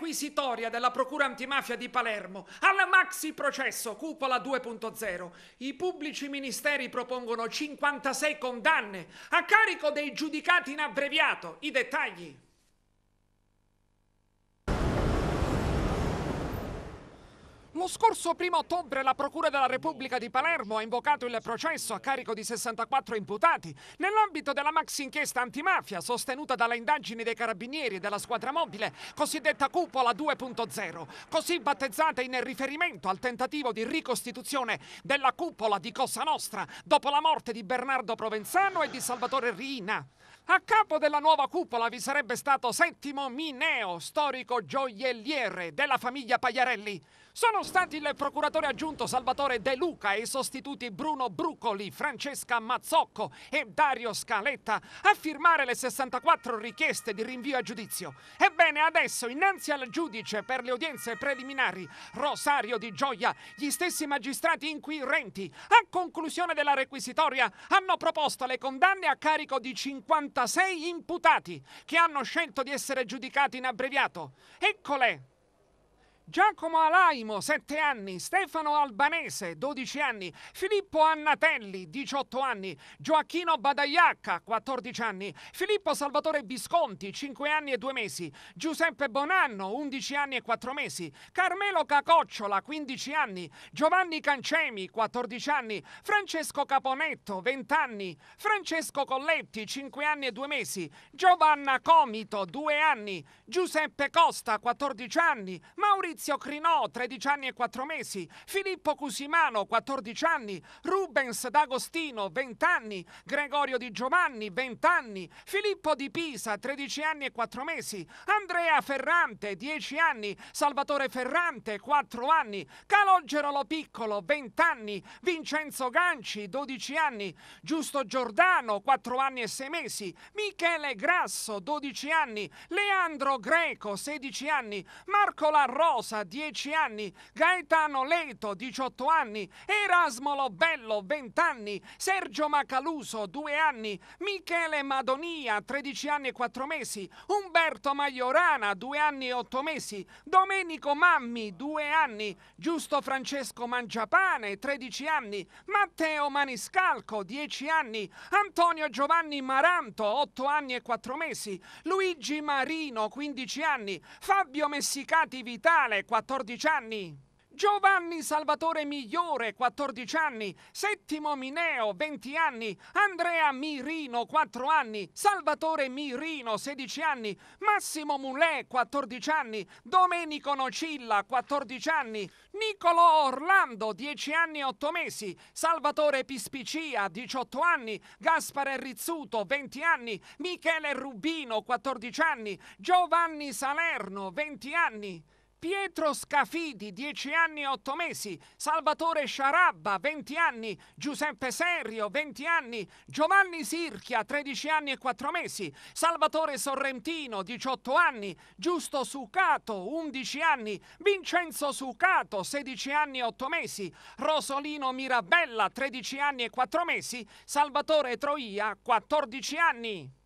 requisitoria della Procura antimafia di Palermo, al maxi processo Cupola 2.0, i pubblici ministeri propongono 56 condanne a carico dei giudicati in abbreviato. I dettagli. Lo scorso 1 ottobre la Procura della Repubblica di Palermo ha invocato il processo a carico di 64 imputati nell'ambito della maxi inchiesta antimafia sostenuta dalle indagini dei carabinieri e della squadra mobile cosiddetta Cupola 2.0, così battezzata in riferimento al tentativo di ricostituzione della cupola di Cosa Nostra dopo la morte di Bernardo Provenzano e di Salvatore Riina. A capo della nuova cupola vi sarebbe stato Settimo Mineo, storico gioielliere della famiglia Pagliarelli. Sono stati il procuratore aggiunto Salvatore De Luca e i sostituti Bruno Brucoli, Francesca Mazzocco e Dario Scaletta a firmare le 64 richieste di rinvio a giudizio. Ebbene, adesso, innanzi al giudice per le udienze preliminari, Rosario Di Gioia, gli stessi magistrati inquirenti, a conclusione della requisitoria, hanno proposto le condanne a carico di 50 46 imputati che hanno scelto di essere giudicati in abbreviato. Eccole Giacomo Alaimo, 7 anni, Stefano Albanese, 12 anni, Filippo Annatelli, 18 anni, Gioacchino Badagliacca, 14 anni, Filippo Salvatore Visconti, 5 anni e 2 mesi, Giuseppe Bonanno, 11 anni e 4 mesi, Carmelo Cacocciola, 15 anni, Giovanni Cancemi, 14 anni, Francesco Caponetto, 20 anni, Francesco Colletti, 5 anni e 2 mesi, Giovanna Comito, 2 anni, Giuseppe Costa, 14 anni, Maurizio Fabrizio Crinò, 13 anni e 4 mesi, Filippo Cusimano, 14 anni, Rubens D'Agostino, 20 anni, Gregorio Di Giovanni, 20 anni, Filippo Di Pisa, 13 anni e 4 mesi, Andrea Ferrante, 10 anni, Salvatore Ferrante, 4 anni, Calogero Lo Piccolo, 20 anni, Vincenzo Ganci, 12 anni, Giusto Giordano, 4 anni e 6 mesi, Michele Grasso, 12 anni, Leandro Greco, 16 anni, Marco Larros, Rosa, 10 anni, Gaetano Leto, 18 anni, Erasmo Lobello, 20 anni, Sergio Macaluso, 2 anni, Michele Madonia, 13 anni e 4 mesi, Umberto Maiorana, 2 anni e 8 mesi, Domenico Mammi, 2 anni, Giusto Francesco Mangiapane, 13 anni, Matteo Maniscalco, 10 anni, Antonio Giovanni Maranto, 8 anni e 4 mesi, Luigi Marino, 15 anni, Fabio Messicati Vitale, 14 anni. Giovanni Salvatore Migliore, 14 anni, Settimo Mineo, 20 anni, Andrea Mirino, 4 anni, Salvatore Mirino, 16 anni, Massimo Mulè, 14 anni, Domenico Nocilla, 14 anni, Nicolo Orlando, 10 anni e 8 mesi, Salvatore Pispicia, 18 anni, Gaspare Rizzuto, 20 anni, Michele Rubino, 14 anni, Giovanni Salerno, 20 anni. Pietro Scafidi, 10 anni e 8 mesi, Salvatore Sciarabba, 20 anni, Giuseppe Serrio, 20 anni, Giovanni Sirchia, 13 anni e 4 mesi, Salvatore Sorrentino, 18 anni, Giusto Sucato, 11 anni, Vincenzo Sucato, 16 anni e 8 mesi, Rosolino Mirabella, 13 anni e 4 mesi, Salvatore Troia, 14 anni.